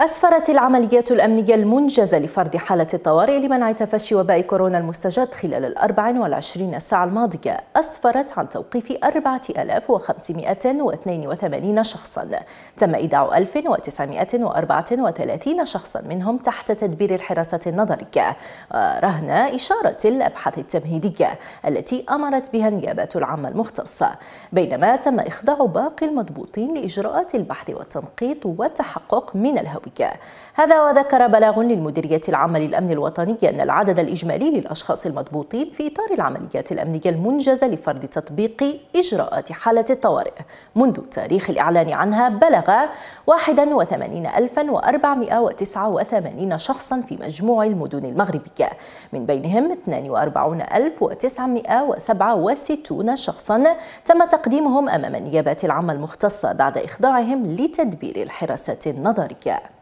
أسفرت العمليات الأمنية المنجزة لفرض حالة الطوارئ لمنع تفشي وباء كورونا المستجد خلال ال 24 ساعة الماضية أسفرت عن توقيف 4582 شخصا تم إيداع 1934 شخصا منهم تحت تدبير الحراسة النظرية رهن إشارة الأبحاث التمهيدية التي أمرت بها النيابة العامة المختصة بينما تم إخضاع باقي المضبوطين لإجراءات البحث والتنقيط والتحقق من الهوية النووية هذا وذكر بلاغ للمديرية العامة للأمن الوطني أن العدد الإجمالي للأشخاص المضبوطين في إطار العمليات الأمنية المنجزة لفرض تطبيق إجراءات حالة الطوارئ منذ تاريخ الإعلان عنها بلغ 81489 شخصا في مجموع المدن المغربية من بينهم 42967 شخصا تم تقديمهم أمام النيابات العامة المختصة بعد إخضاعهم لتدبير الحراسة النظرية